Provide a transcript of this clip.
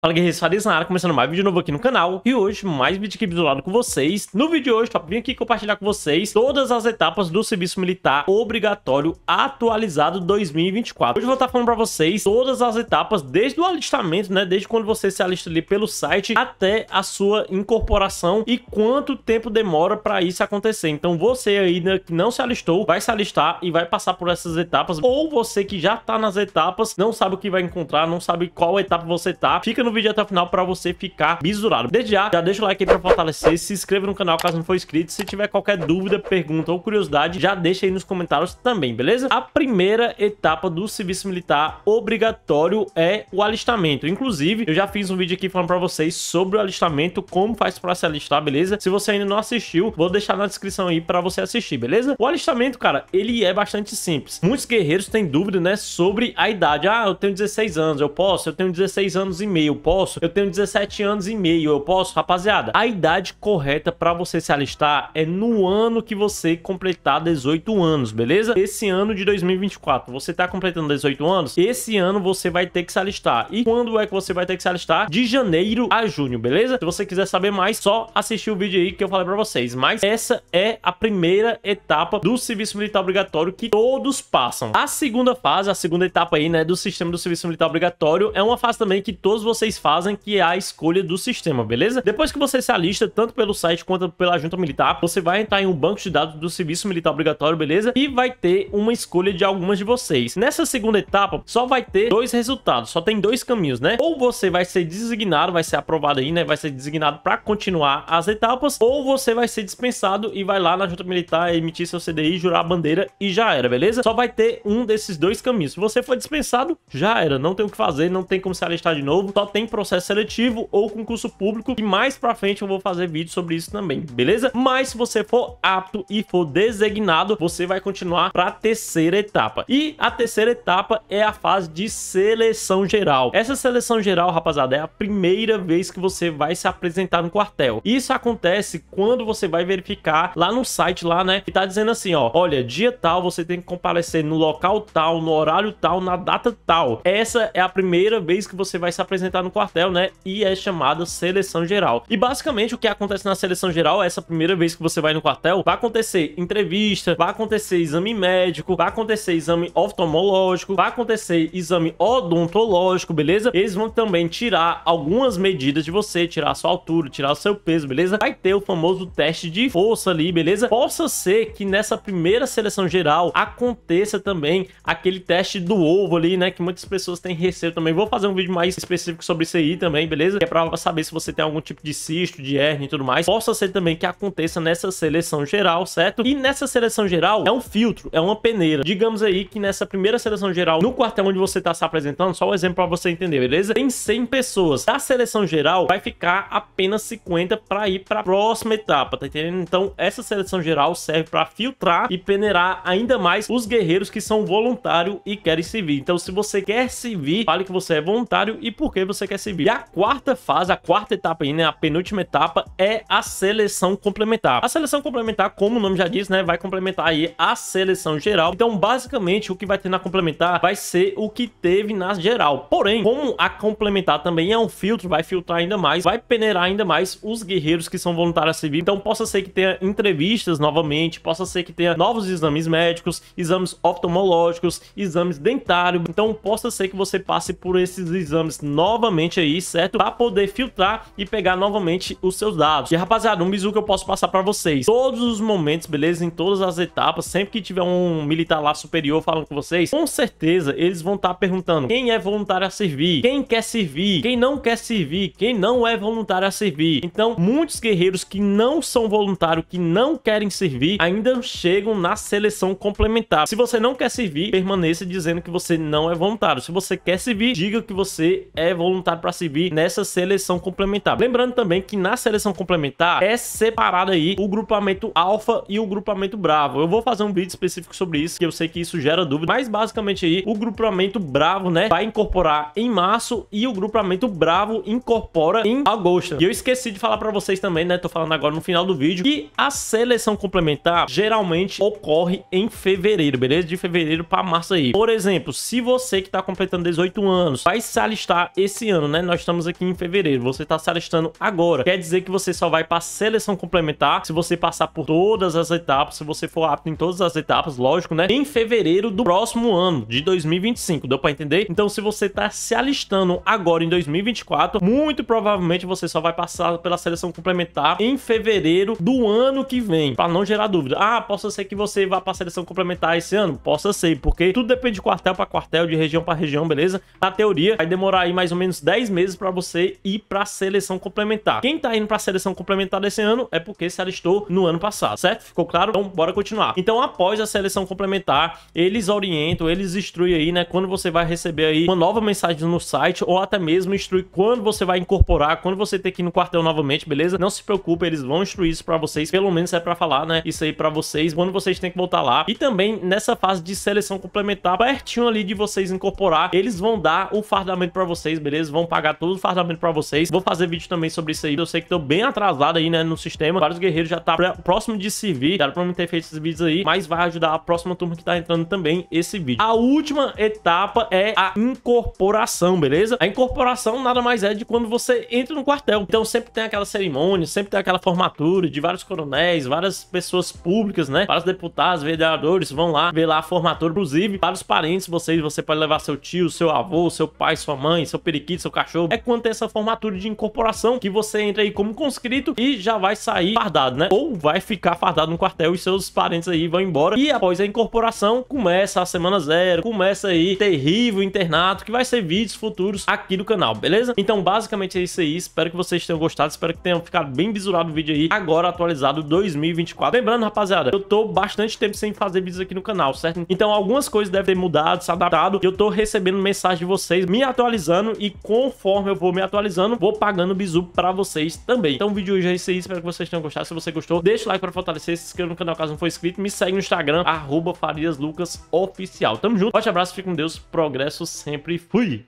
Fala guerreiros, Farias na área, começando mais vídeo novo aqui no canal E hoje mais vídeo aqui do lado com vocês No vídeo de hoje, vim aqui compartilhar com vocês Todas as etapas do serviço militar obrigatório atualizado 2024 Hoje eu vou estar tá falando pra vocês todas as etapas Desde o alistamento, né, desde quando você se alista ali pelo site Até a sua incorporação E quanto tempo demora pra isso acontecer Então você ainda né, que não se alistou, vai se alistar E vai passar por essas etapas Ou você que já tá nas etapas, não sabe o que vai encontrar Não sabe qual etapa você tá Fica no no vídeo até o final pra você ficar bizurado. Desde já, já deixa o like aí pra fortalecer, se inscreva no canal caso não for inscrito. Se tiver qualquer dúvida, pergunta ou curiosidade, já deixa aí nos comentários também, beleza? A primeira etapa do serviço militar obrigatório é o alistamento. Inclusive, eu já fiz um vídeo aqui falando pra vocês sobre o alistamento, como faz pra se alistar, beleza? Se você ainda não assistiu, vou deixar na descrição aí pra você assistir, beleza? O alistamento, cara, ele é bastante simples. Muitos guerreiros têm dúvida, né, sobre a idade. Ah, eu tenho 16 anos, eu posso? Eu tenho 16 anos e meio, posso? Eu tenho 17 anos e meio, eu posso? Rapaziada, a idade correta para você se alistar é no ano que você completar 18 anos, beleza? Esse ano de 2024, você tá completando 18 anos? Esse ano você vai ter que se alistar. E quando é que você vai ter que se alistar? De janeiro a junho, beleza? Se você quiser saber mais, só assistir o vídeo aí que eu falei para vocês. Mas essa é a primeira etapa do serviço militar obrigatório que todos passam. A segunda fase, a segunda etapa aí, né, do sistema do serviço militar obrigatório, é uma fase também que todos vocês vocês fazem, que é a escolha do sistema, beleza? Depois que você se alista, tanto pelo site quanto pela junta militar, você vai entrar em um banco de dados do serviço militar obrigatório, beleza? E vai ter uma escolha de algumas de vocês. Nessa segunda etapa, só vai ter dois resultados, só tem dois caminhos, né? Ou você vai ser designado, vai ser aprovado aí, né? Vai ser designado para continuar as etapas, ou você vai ser dispensado e vai lá na junta militar emitir seu CDI, jurar a bandeira e já era, beleza? Só vai ter um desses dois caminhos. Se você for dispensado, já era, não tem o que fazer, não tem como se alistar de novo, só tem tem processo seletivo ou concurso público. E mais pra frente eu vou fazer vídeo sobre isso também, beleza? Mas se você for apto e for designado, você vai continuar para a terceira etapa. E a terceira etapa é a fase de seleção geral. Essa seleção geral, rapaziada, é a primeira vez que você vai se apresentar no quartel. Isso acontece quando você vai verificar lá no site lá, né? E tá dizendo assim, ó, olha, dia tal você tem que comparecer no local tal, no horário tal, na data tal. Essa é a primeira vez que você vai se apresentar no no quartel, né? E é chamada seleção geral. E basicamente o que acontece na seleção geral, essa primeira vez que você vai no quartel, vai acontecer entrevista, vai acontecer exame médico, vai acontecer exame oftalmológico, vai acontecer exame odontológico, beleza? Eles vão também tirar algumas medidas de você, tirar sua altura, tirar o seu peso, beleza? Vai ter o famoso teste de força ali, beleza? Possa ser que nessa primeira seleção geral aconteça também aquele teste do ovo ali, né? Que muitas pessoas têm receio também. Vou fazer um vídeo mais específico sobre sobre isso aí também, beleza? Que é pra saber se você tem algum tipo de cisto, de hernia e tudo mais. Possa ser também que aconteça nessa seleção geral, certo? E nessa seleção geral é um filtro, é uma peneira. Digamos aí que nessa primeira seleção geral, no quartel onde você tá se apresentando, só um exemplo pra você entender, beleza? Tem 100 pessoas. Da seleção geral vai ficar apenas 50 pra ir pra próxima etapa, tá entendendo? Então essa seleção geral serve pra filtrar e peneirar ainda mais os guerreiros que são voluntários e querem servir. Então se você quer servir, fale que você é voluntário e por que você quer é servir. E a quarta fase, a quarta etapa aí, né, a penúltima etapa, é a seleção complementar. A seleção complementar, como o nome já diz, né, vai complementar aí a seleção geral. Então, basicamente, o que vai ter na complementar vai ser o que teve na geral. Porém, como a complementar também é um filtro, vai filtrar ainda mais, vai peneirar ainda mais os guerreiros que são voluntários a servir. Então, possa ser que tenha entrevistas novamente, possa ser que tenha novos exames médicos, exames oftalmológicos, exames dentários. Então, possa ser que você passe por esses exames novamente novamente aí, certo? Pra poder filtrar e pegar novamente os seus dados. E rapaziada, um bizu que eu posso passar pra vocês. Todos os momentos, beleza? Em todas as etapas, sempre que tiver um militar lá superior falando com vocês, com certeza eles vão estar tá perguntando quem é voluntário a servir, quem quer servir, quem não quer servir, quem não é voluntário a servir. Então, muitos guerreiros que não são voluntários, que não querem servir, ainda chegam na seleção complementar. Se você não quer servir, permaneça dizendo que você não é voluntário. Se você quer servir, diga que você é voluntário voluntário para servir nessa seleção complementar. Lembrando também que na seleção complementar é separado aí o grupamento alfa e o grupamento bravo. Eu vou fazer um vídeo específico sobre isso, que eu sei que isso gera dúvida, mas basicamente aí o grupamento bravo, né, vai incorporar em março e o grupamento bravo incorpora em agosto. E eu esqueci de falar para vocês também, né, tô falando agora no final do vídeo, que a seleção complementar geralmente ocorre em fevereiro, beleza? De fevereiro para março aí. Por exemplo, se você que tá completando 18 anos vai se alistar esse ano, né? Nós estamos aqui em fevereiro, você está se alistando agora. Quer dizer que você só vai para seleção complementar se você passar por todas as etapas, se você for apto em todas as etapas, lógico, né? Em fevereiro do próximo ano, de 2025, deu para entender? Então, se você está se alistando agora em 2024, muito provavelmente você só vai passar pela seleção complementar em fevereiro do ano que vem, para não gerar dúvida. Ah, possa ser que você vá para seleção complementar esse ano? Possa ser, porque tudo depende de quartel para quartel, de região para região, beleza? Na teoria, vai demorar aí mais ou menos menos 10 meses para você ir para a seleção complementar. Quem tá indo para a seleção complementar desse ano é porque se alistou no ano passado, certo? Ficou claro? Então bora continuar. Então após a seleção complementar, eles orientam, eles instruem aí, né, quando você vai receber aí uma nova mensagem no site ou até mesmo instruir quando você vai incorporar, quando você tem que ir no quartel novamente, beleza? Não se preocupe, eles vão instruir isso para vocês, pelo menos é para falar, né, isso aí para vocês, quando vocês têm que voltar lá. E também nessa fase de seleção complementar, pertinho ali de vocês incorporar, eles vão dar o fardamento para vocês, beleza? eles vão pagar todo o fardamento pra vocês. Vou fazer vídeo também sobre isso aí. Eu sei que tô bem atrasado aí, né, no sistema. Vários guerreiros já tá próximo de servir. Era pra mim ter feito esses vídeos aí, mas vai ajudar a próxima turma que tá entrando também esse vídeo. A última etapa é a incorporação, beleza? A incorporação nada mais é de quando você entra no quartel. Então sempre tem aquela cerimônia, sempre tem aquela formatura de vários coronéis, várias pessoas públicas, né? Vários deputados, vereadores vão lá ver lá a formatura. Inclusive, para os parentes, vocês, você pode levar seu tio, seu avô, seu pai, sua mãe, seu periquito, seu cachorro, é quando tem essa formatura de incorporação que você entra aí como conscrito e já vai sair fardado, né? Ou vai ficar fardado no quartel e seus parentes aí vão embora. E após a incorporação, começa a semana zero, começa aí terrível internato, que vai ser vídeos futuros aqui do canal, beleza? Então, basicamente é isso aí. Espero que vocês tenham gostado, espero que tenham ficado bem visurado o vídeo aí, agora atualizado 2024. Lembrando, rapaziada, eu tô bastante tempo sem fazer vídeos aqui no canal, certo? Então, algumas coisas devem ter mudado, se adaptado. Eu tô recebendo mensagem de vocês, me atualizando e conforme eu vou me atualizando, vou pagando bizu pra vocês também. Então o vídeo hoje é isso aí, espero que vocês tenham gostado. Se você gostou, deixa o like pra fortalecer, se inscreva no canal caso não for inscrito, me segue no Instagram, arroba Farias Lucas Oficial. Tamo junto, forte abraço, fique com Deus, progresso sempre, fui!